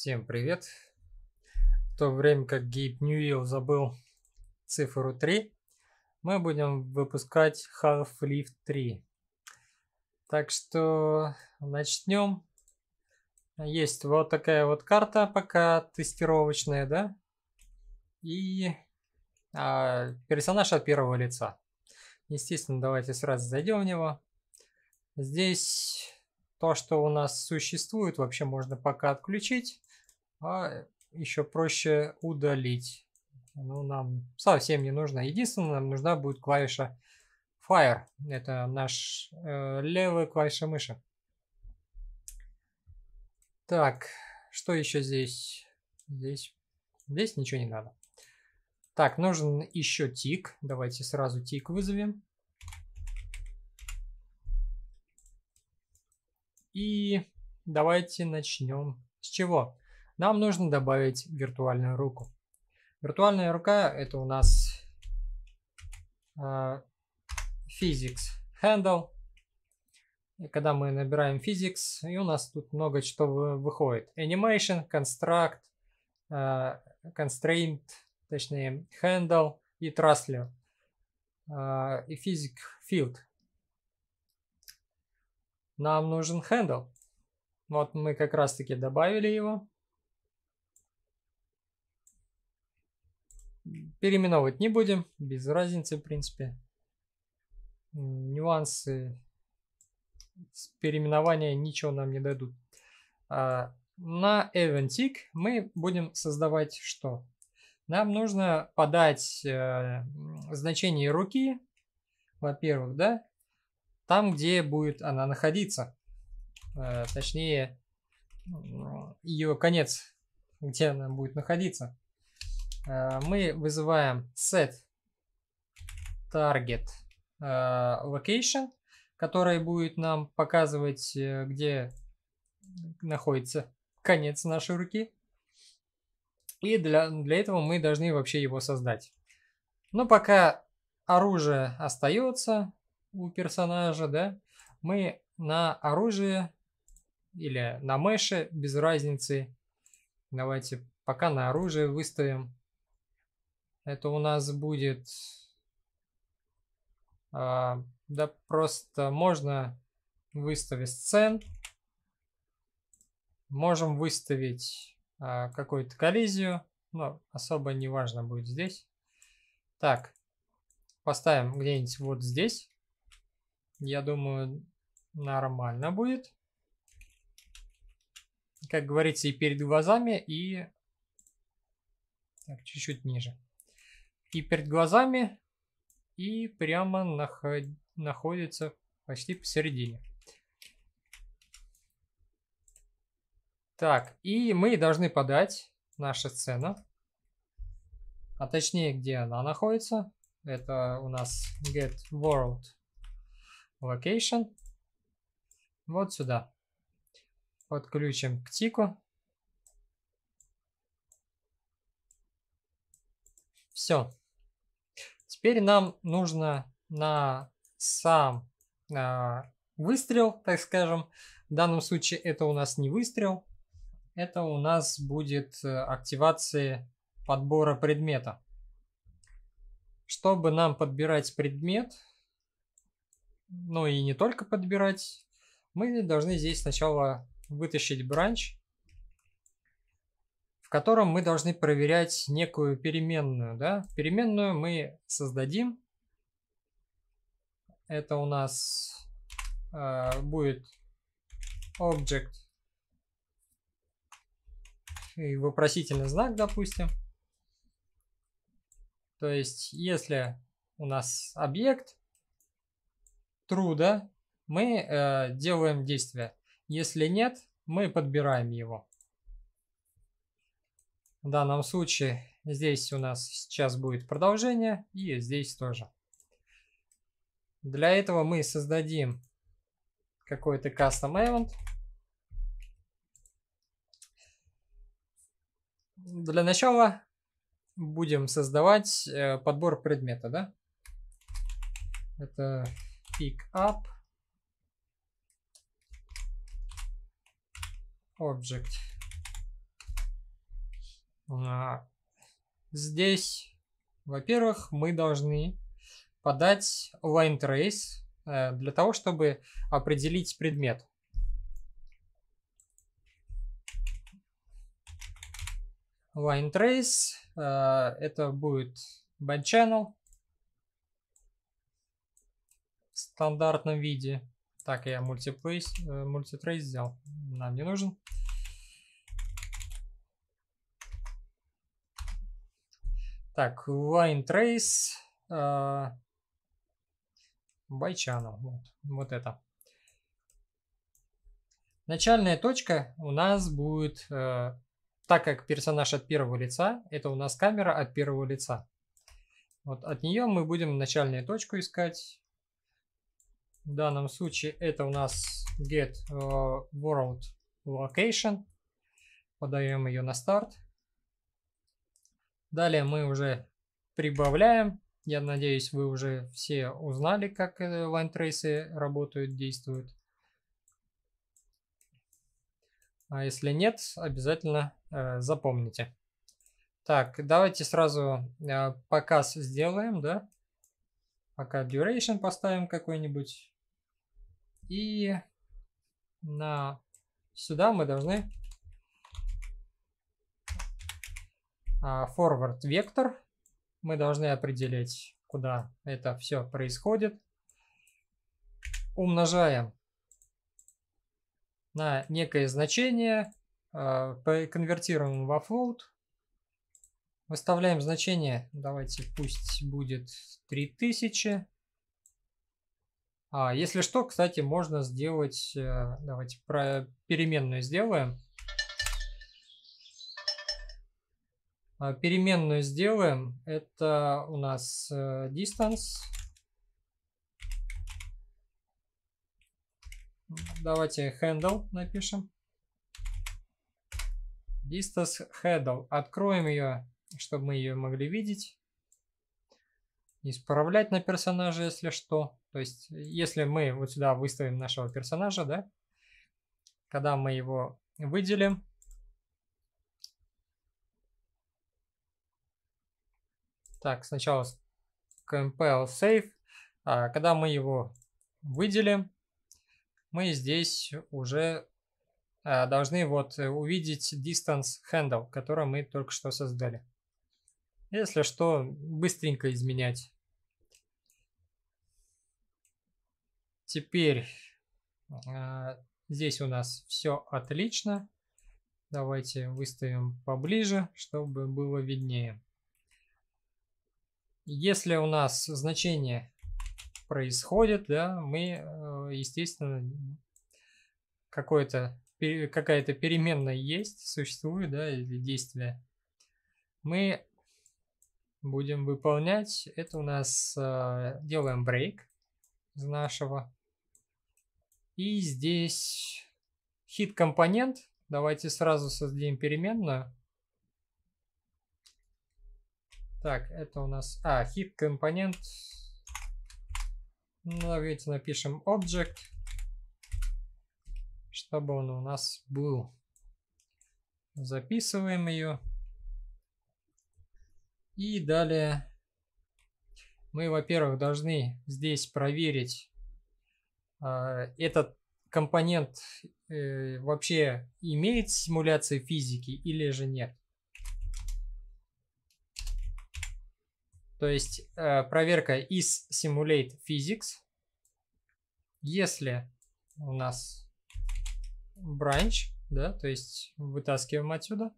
Всем привет! В то время как Гейб Ньюилл забыл цифру 3, мы будем выпускать Half-Life 3. Так что начнем. Есть вот такая вот карта, пока тестировочная, да? И а, персонаж от первого лица. Естественно, давайте сразу зайдем в него. Здесь то, что у нас существует, вообще можно пока отключить а еще проще удалить. Ну, нам совсем не нужно. Единственное, нам нужна будет клавиша Fire. Это наш э, левая клавиша мыши. Так, что еще здесь? Здесь, здесь ничего не надо. Так, нужен еще тик. Давайте сразу тик вызовем. И давайте начнем с чего? Нам нужно добавить виртуальную руку. Виртуальная рука это у нас э, physics handle. И когда мы набираем physics, и у нас тут много что выходит. Animation, construct, э, constraint, точнее handle и Trustler э, и Physics Field. Нам нужен handle. Вот мы как раз таки добавили его. Переименовывать не будем, без разницы в принципе. Нюансы переименования ничего нам не дадут. А, на Eventic мы будем создавать что? Нам нужно подать э, значение руки, во-первых, да, там, где будет она находиться. Э, точнее, ее конец, где она будет находиться. Э, мы вызываем set target э, location, который будет нам показывать, э, где находится конец нашей руки. И для, для этого мы должны вообще его создать. Но пока оружие остается у персонажа, да, мы на оружие или на меше, без разницы. Давайте пока на оружие выставим это у нас будет... А, да просто можно выставить сцен. Можем выставить а, какую-то коллизию. Но особо не важно будет здесь. Так, поставим где-нибудь вот здесь. Я думаю, нормально будет. Как говорится, и перед глазами, и чуть-чуть ниже и перед глазами, и прямо наход... находится почти посередине. Так, и мы должны подать наша сцена. А точнее, где она находится. Это у нас get world location. Вот сюда. Подключим к тику. Все. Теперь нам нужно на сам э, выстрел, так скажем. В данном случае это у нас не выстрел, это у нас будет э, активация подбора предмета. Чтобы нам подбирать предмет, ну и не только подбирать, мы должны здесь сначала вытащить бранч котором мы должны проверять некую переменную. Да? Переменную мы создадим. Это у нас э, будет object и вопросительный знак, допустим. То есть, если у нас объект true, да, мы э, делаем действие. Если нет, мы подбираем его. В данном случае здесь у нас сейчас будет продолжение и здесь тоже. Для этого мы создадим какой-то custom event. Для начала будем создавать э, подбор предмета, да? Это pick up object. А, здесь, во-первых, мы должны подать line trace э, для того, чтобы определить предмет. Line trace э, это будет band channel в стандартном виде. Так, я мультиплейс, э, мультитрейс взял, нам не нужен. Так, Line Trace. Э, Вот, вот это. Начальная точка у нас будет, э, так как персонаж от первого лица, это у нас камера от первого лица. Вот от нее мы будем начальную точку искать. В данном случае это у нас get э, world location. Подаем ее на старт. Далее мы уже прибавляем. Я надеюсь, вы уже все узнали, как э, лайн-трейсы работают, действуют. А если нет, обязательно э, запомните. Так, давайте сразу э, показ сделаем, да? Пока duration поставим какой-нибудь. И на сюда мы должны А, forward вектор. Мы должны определить, куда это все происходит. Умножаем на некое значение, а, конвертируем во float. Выставляем значение, давайте пусть будет 3000. А, если что, кстати, можно сделать, э, давайте про переменную сделаем. А, переменную сделаем. Это у нас э, distance. Давайте handle напишем. Distance handle. Откроем ее, чтобы мы ее могли видеть. Исправлять на персонажа, если что. То есть, если мы вот сюда выставим нашего персонажа, да, когда мы его выделим, Так, сначала compel save. А, когда мы его выделим, мы здесь уже а, должны вот э, увидеть distance handle, который мы только что создали. Если что, быстренько изменять. Теперь а, здесь у нас все отлично. Давайте выставим поближе, чтобы было виднее. Если у нас значение происходит, да, мы, э, естественно, какое-то какая-то переменная есть, существует, да, или действие. Мы будем выполнять. Это у нас э, делаем break из нашего. И здесь хит компонент. Давайте сразу создадим переменную. Так, это у нас... А, hit компонент. Ну, давайте напишем object, чтобы он у нас был. Записываем ее. И далее мы, во-первых, должны здесь проверить э, этот компонент э, вообще имеет симуляцию физики или же нет. То есть э, проверка из simulate physics. Если у нас branch, да, то есть вытаскиваем отсюда.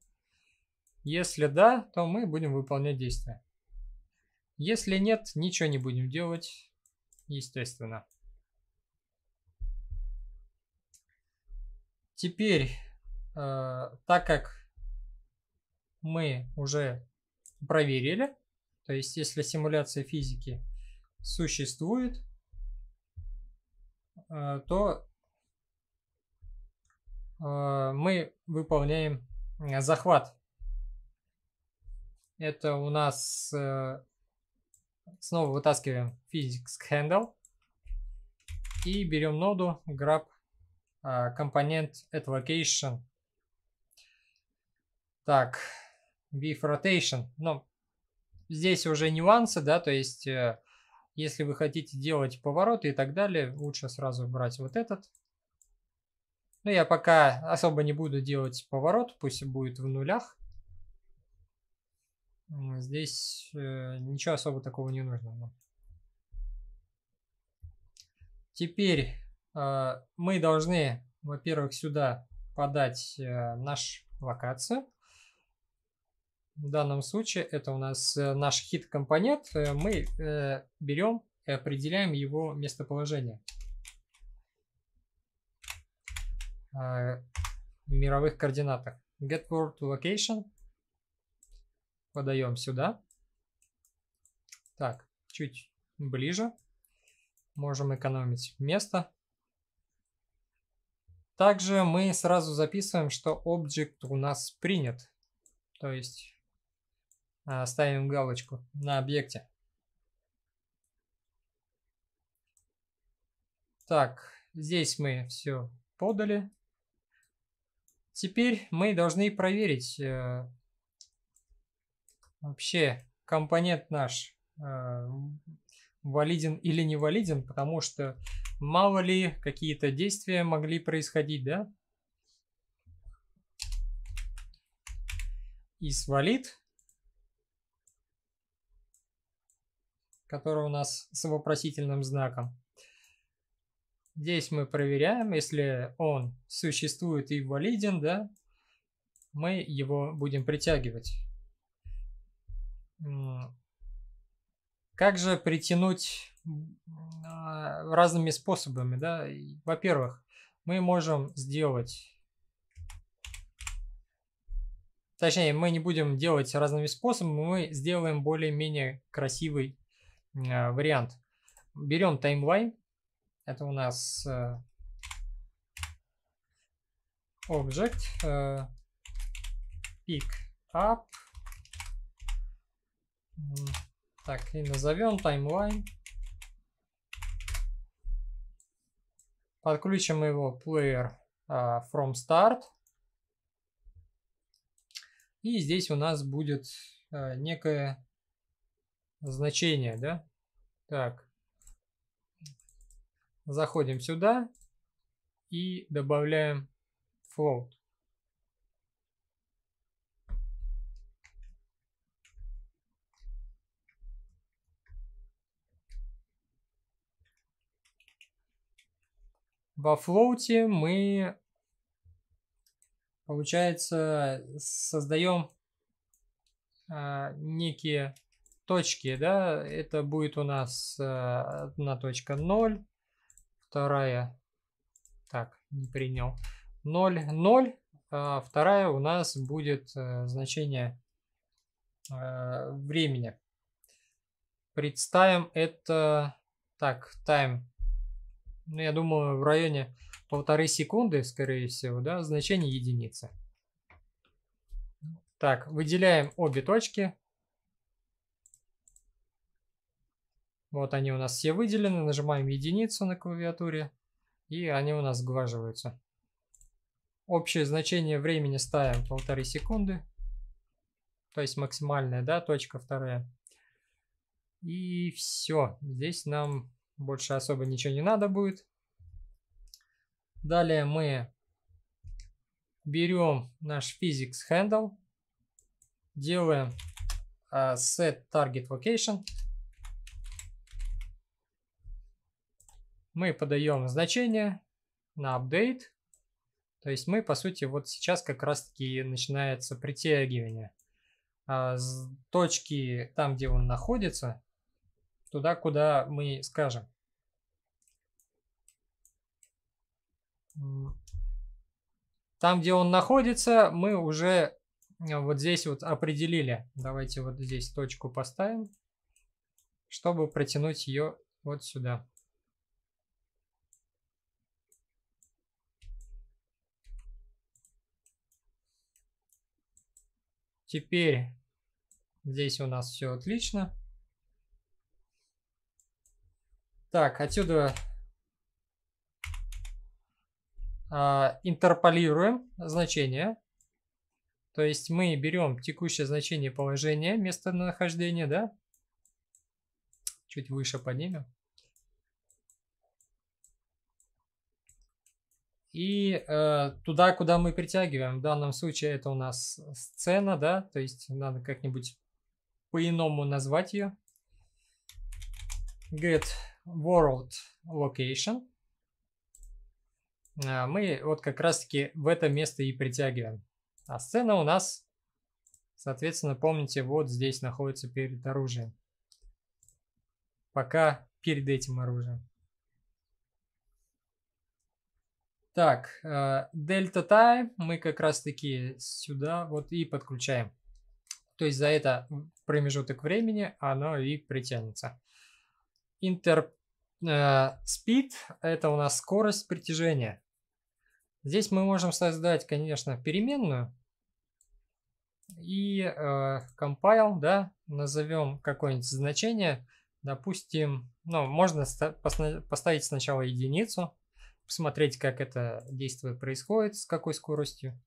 Если да, то мы будем выполнять действие. Если нет, ничего не будем делать, естественно. Теперь, э, так как мы уже проверили, то есть, если симуляция физики существует, э, то э, мы выполняем э, захват. Это у нас снова вытаскиваем physics handle и берем ноду grab компонент at location. Так, with rotation. Но здесь уже нюансы, да, то есть э, если вы хотите делать повороты и так далее, лучше сразу брать вот этот. Но ну, я пока особо не буду делать поворот, пусть будет в нулях. Здесь э, ничего особо такого не нужно. Ну. Теперь э, мы должны, во-первых, сюда подать э, нашу локацию. В данном случае это у нас э, наш хит-компонент. Э, мы э, берем и определяем его местоположение. В мировых координатах. Get word location. Подаем сюда. Так, чуть ближе. Можем экономить место. Также мы сразу записываем, что объект у нас принят. То есть а, ставим галочку на объекте. Так, здесь мы все подали. Теперь мы должны проверить э, вообще компонент наш э, валиден или не валиден, потому что мало ли какие-то действия могли происходить, да? Is валид который у нас с вопросительным знаком. Здесь мы проверяем, если он существует и валиден, да, мы его будем притягивать. Как же притянуть а, разными способами, да? Во-первых, мы можем сделать, точнее, мы не будем делать разными способами, мы сделаем более-менее красивый а, вариант. Берем таймлайн. Это у нас э, object э, pick up. Так, и назовем таймлайн. Подключим его player а, from start. И здесь у нас будет uh, э, некое значение, да? Так, заходим сюда и добавляем float. Во флоуте мы, получается, создаем а, некие точки, да, это будет у нас э, одна точка 0, вторая, так, не принял, 0, 0, а вторая у нас будет э, значение э, времени. Представим это, так, time, ну, я думаю, в районе полторы секунды, скорее всего, да, значение единицы. Так, выделяем обе точки, Вот они у нас все выделены. Нажимаем единицу на клавиатуре. И они у нас сглаживаются. Общее значение времени ставим полторы секунды. То есть максимальная, да, точка вторая. И все. Здесь нам больше особо ничего не надо будет. Далее мы берем наш physics handle, делаем uh, set target location, мы подаем значение на update. То есть мы, по сути, вот сейчас как раз-таки начинается притягивание а, с точки там, где он находится, туда, куда мы скажем. Там, где он находится, мы уже э, вот здесь вот определили. Давайте вот здесь точку поставим, чтобы протянуть ее вот сюда. Теперь здесь у нас все отлично. Так, отсюда а, интерполируем значение. То есть мы берем текущее значение положения, местонахождения, да? Чуть выше поднимем. и э, туда, куда мы притягиваем. В данном случае это у нас сцена, да, то есть надо как-нибудь по-иному назвать ее. Get World Location. А мы вот как раз-таки в это место и притягиваем. А сцена у нас, соответственно, помните, вот здесь находится перед оружием. Пока перед этим оружием. Так, Delta э, Time мы как раз таки сюда вот и подключаем. То есть за это промежуток времени оно и притянется. Интер Speed э, это у нас скорость притяжения. Здесь мы можем создать, конечно, переменную. И э, compile, да, назовем какое-нибудь значение. Допустим, ну, можно поставить сначала единицу, посмотреть, как это действие происходит, с какой скоростью.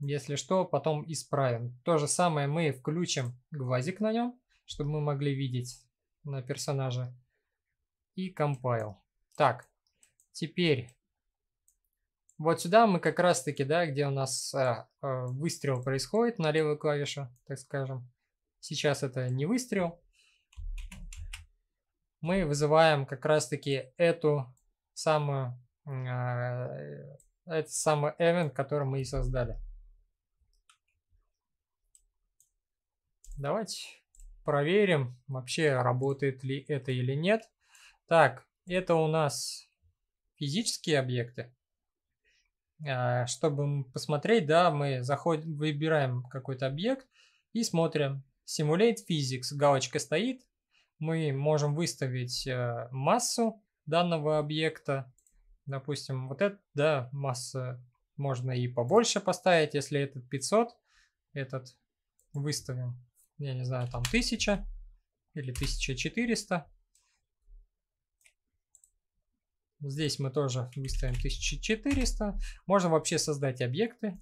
Если что, потом исправим. То же самое мы включим гвазик на нем, чтобы мы могли видеть на персонаже. И компайл. Так, теперь вот сюда мы как раз таки, да, где у нас э, э, выстрел происходит на левую клавишу, так скажем. Сейчас это не выстрел. Мы вызываем как раз таки эту самую, а, э, это самый event, который мы и создали. Давайте проверим, вообще работает ли это или нет. Так, это у нас физические объекты. А, чтобы посмотреть, да, мы заходим, выбираем какой-то объект и смотрим. Simulate Physics, галочка стоит. Мы можем выставить э, массу данного объекта. Допустим, вот это, да, масса можно и побольше поставить, если этот 500, этот выставим, я не знаю, там 1000 или 1400. Здесь мы тоже выставим 1400. Можно вообще создать объекты.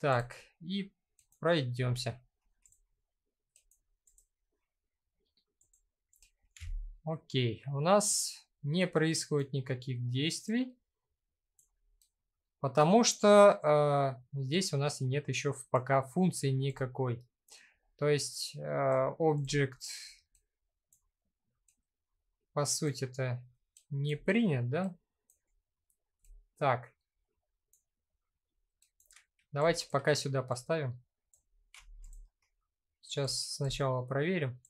Так, и пройдемся. Окей, у нас не происходит никаких действий, потому что э, здесь у нас нет еще пока функции никакой. То есть э, object по сути это не принят, да? Так. Давайте пока сюда поставим. Сейчас сначала проверим.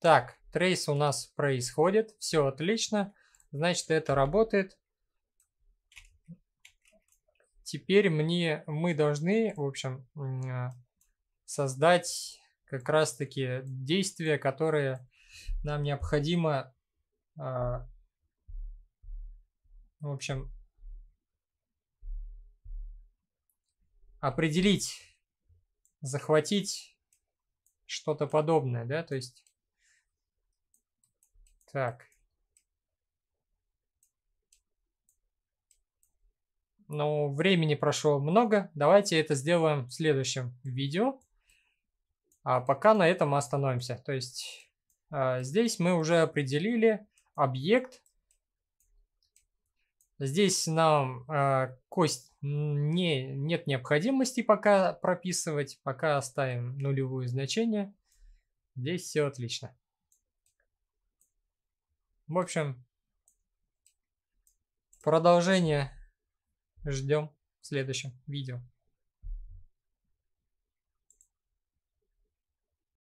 Так, трейс у нас происходит. Все отлично. Значит, это работает. Теперь мне, мы должны, в общем, а, создать как раз-таки действия, которые нам необходимо, а, в общем, определить, захватить что-то подобное, да, то есть так. Ну, времени прошло много. Давайте это сделаем в следующем видео. А пока на этом остановимся. То есть а, здесь мы уже определили объект. Здесь нам а, кость не, нет необходимости пока прописывать. Пока оставим нулевые значение. Здесь все отлично. В общем, продолжение ждем в следующем видео.